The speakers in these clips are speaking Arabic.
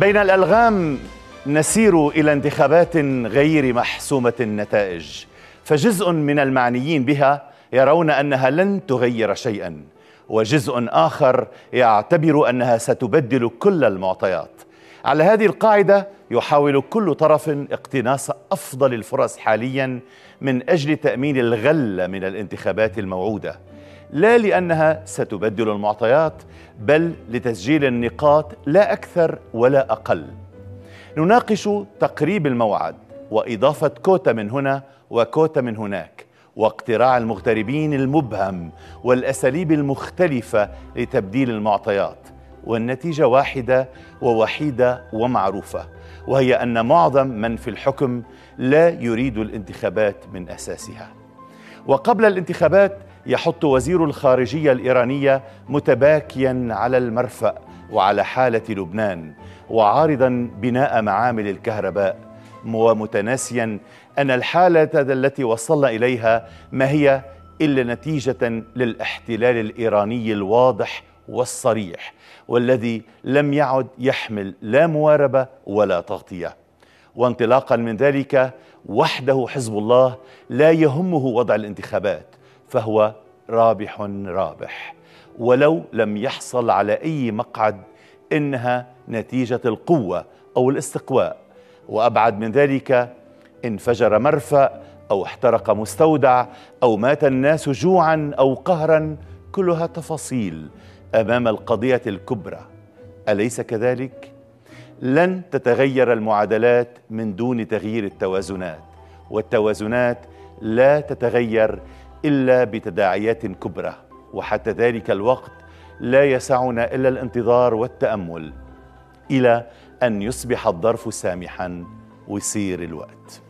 بين الألغام نسير إلى انتخابات غير محسومة النتائج فجزء من المعنيين بها يرون أنها لن تغير شيئا وجزء آخر يعتبر أنها ستبدل كل المعطيات على هذه القاعدة يحاول كل طرف اقتناص أفضل الفرص حاليا من أجل تأمين الغلة من الانتخابات الموعودة لا لانها ستبدل المعطيات بل لتسجيل النقاط لا اكثر ولا اقل نناقش تقريب الموعد واضافه كوتا من هنا وكوتا من هناك واقتراع المغتربين المبهم والاساليب المختلفه لتبديل المعطيات والنتيجه واحده ووحيده ومعروفه وهي ان معظم من في الحكم لا يريد الانتخابات من اساسها وقبل الانتخابات يحط وزير الخارجية الإيرانية متباكيا على المرفأ وعلى حالة لبنان وعارضا بناء معامل الكهرباء ومتناسيا أن الحالة التي وصلنا إليها ما هي إلا نتيجة للاحتلال الإيراني الواضح والصريح والذي لم يعد يحمل لا مواربة ولا تغطية وانطلاقا من ذلك وحده حزب الله لا يهمه وضع الانتخابات فهو رابح رابح ولو لم يحصل على أي مقعد إنها نتيجة القوة أو الاستقواء وأبعد من ذلك انفجر مرفأ أو احترق مستودع أو مات الناس جوعا أو قهرا كلها تفاصيل أمام القضية الكبرى أليس كذلك؟ لن تتغير المعادلات من دون تغيير التوازنات والتوازنات لا تتغير إلا بتداعيات كبرى وحتى ذلك الوقت لا يسعنا إلا الانتظار والتأمل إلى أن يصبح الظرف سامحا ويصير الوقت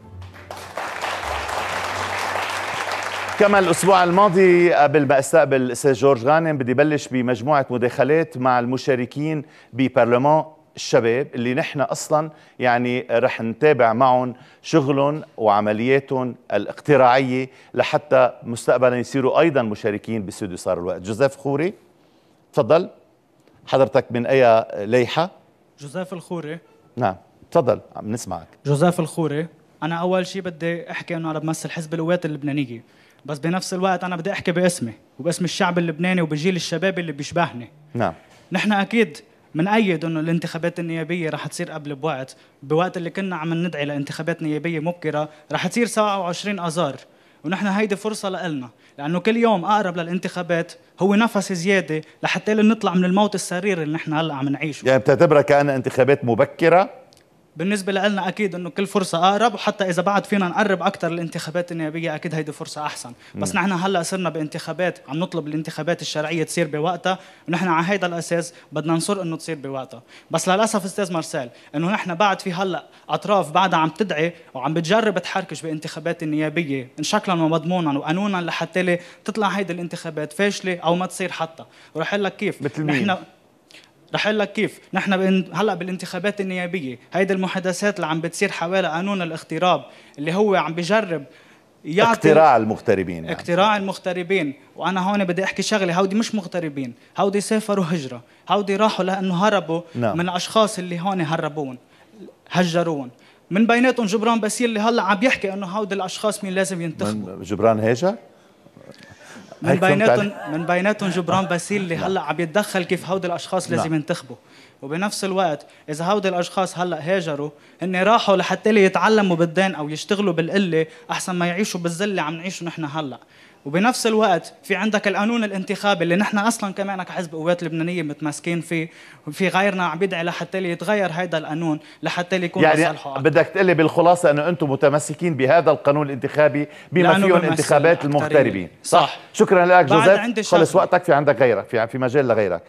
كما الأسبوع الماضي قبل ما أستقبل الأستاذ جورج غانم بدي بلش بمجموعة مداخلات مع المشاركين ببرلمان الشباب اللي نحن اصلا يعني رح نتابع معهم شغلهم وعملياتهم الاقتراعيه لحتى مستقبلا يصيروا ايضا مشاركين بسودي صار الوقت جوزيف خوري تفضل حضرتك من اي لايحه؟ جوزيف الخوري نعم تفضل عم نسمعك جوزيف الخوري انا اول شيء بدي احكي انه انا بمثل حزب القوات اللبنانيه بس بنفس الوقت انا بدي احكي باسمي وباسم الشعب اللبناني وبجيل الشباب اللي بيشبهني نعم نحن اكيد منأيد انه الانتخابات النيابيه رح تصير قبل بوقت بوقت اللي كنا عم ندعي لانتخابات نيابيه مبكره رح تصير 27 اذار ونحن هيدي فرصه لإلنا لانه كل يوم اقرب للانتخابات هو نفس زياده لحتى نطلع من الموت السرير اللي نحن هلا عم نعيشه يعني بتعتبرها كان انتخابات مبكره بالنسبة لنا أكيد إنه كل فرصة أقرب وحتى إذا بعد فينا نقرب أكثر الانتخابات النيابية أكيد هيدي فرصة أحسن، بس نحن هلا صرنا بانتخابات عم نطلب الانتخابات الشرعية تصير بوقتها ونحن على هيدا الأساس بدنا نصر إنه تصير بوقتها، بس للأسف أستاذ مارسيل إنه نحن بعد في هلا أطراف بعدها عم تدعي وعم بتجرب تحركش بانتخابات النيابية شكلا ومضمونا وقانونا لحتى تطلع هيدي الانتخابات فاشلة أو ما تصير حتى، ورح لك كيف مثل نحن رح اقول لك كيف نحن بإن... هلا بالانتخابات النيابيه هيدي المحادثات اللي عم بتصير حوالي قانون الاغتراب اللي هو عم بجرب يعطي اقتراع المغتربين يعني. اقتراع المغتربين وانا هون بدي احكي شغله هودي مش مغتربين هودي سافروا هجره هودي راحوا لانه هربوا نعم. من اشخاص اللي هون هربون هجرون من بيناتهم جبران باسيل اللي هلا عم بيحكي انه هودي الاشخاص مين لازم ينتخبوا جبران هاجر من بيناتهم من بيناتهم جبران باسيل اللي نعم. هلا عم يتدخل كيف هودي الاشخاص لازم نعم. ينتخبوا وبنفس الوقت اذا هودي الاشخاص هلا هاجروا هن راحوا لحتى يتعلموا بالدين او يشتغلوا بالقله احسن ما يعيشوا اللي عم نعيشه نحن هلا وبنفس الوقت في عندك القانون الانتخابي اللي نحن اصلا كمان كحزب قوات لبنانيه متماسكين فيه وفي غيرنا عم بيدعي لحتى يتغير هذا القانون لحتى يكون يعني بدك تقول لي بالخلاصه انه انتم متمسكين بهذا القانون الانتخابي بما فيه انتخابات المغتربين إيه. صح. صح شكرا لك جوزيف خلص وقتك في عندك غيرك في في مجال لغيرك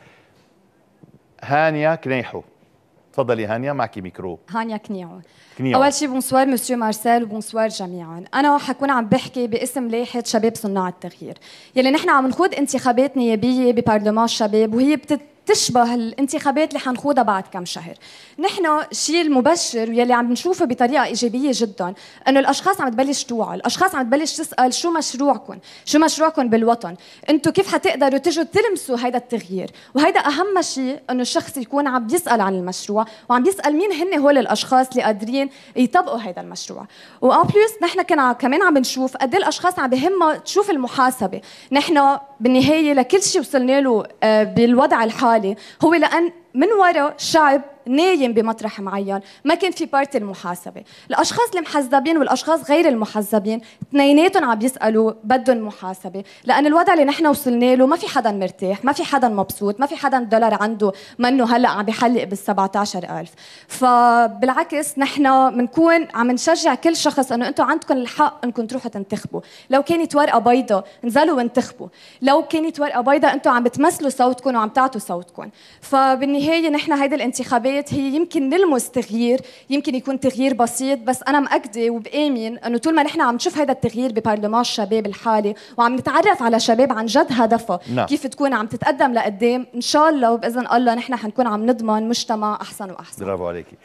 هانيا كنيحو تفضلي هانيا معك ميكرو هانيا كنيعون كنيعون اول شيء بونسوار مسيو مارسيل وبونسوار جميعا انا حكون عم بحكي باسم لايحه شباب صناع التغيير يلي نحن عم نخوض انتخابات نيابيه ببرلمان الشباب وهي بتت تشبه الانتخابات اللي حنخوضها بعد كم شهر نحن الشيء المبشر واللي عم نشوفه بطريقه ايجابيه جدا انه الاشخاص عم تبلش توعى الاشخاص عم تبلش تسال شو مشروعكم شو مشروعكم بالوطن انتم كيف حتقدروا تجوا تلمسوا هذا التغيير وهذا اهم شيء انه الشخص يكون عم يسال عن المشروع وعم يسال مين هن هول الاشخاص اللي قادرين يطبقوا هذا المشروع وان بلس نحن كنا كمان عم نشوف قد إيه الاشخاص عم بهمها تشوف المحاسبه نحن بالنهايه لكل شيء وصلنا له آه، بالوضع الحالي الغالي هو لأن من وراء شعب نايم بمطرح معين ما كان في بارتي المحاسبه الاشخاص المحذبين والاشخاص غير المحذبين اثنيناتهم عم يسالوا بدهم محاسبه لان الوضع اللي نحن وصلنا له ما في حدا مرتاح ما في حدا مبسوط ما في حدا الدولار عنده منه هلا عم بحلق بال 17000 فبالعكس نحن بنكون عم نشجع كل شخص انه انتم عندكم الحق انكم تروحوا تنتخبوا لو كانت ورقه بيضاء انزلوا وانتخبوا لو كانت ورقه بيضاء انتم عم بتمثلوا صوتكم وعم تعطوا صوتكم فبالنهايه نحن هيدي الانتخابات البدايات هي يمكن نلمس تغيير يمكن يكون تغيير بسيط بس انا مأكده وبآمن انه طول ما نحن عم نشوف هذا التغيير ببرلمان الشباب الحالي وعم نتعرف على شباب عن جد هدفها نعم. كيف تكون عم تتقدم لقدام ان شاء الله وباذن الله نحن حنكون عم نضمن مجتمع احسن واحسن برافو عليكي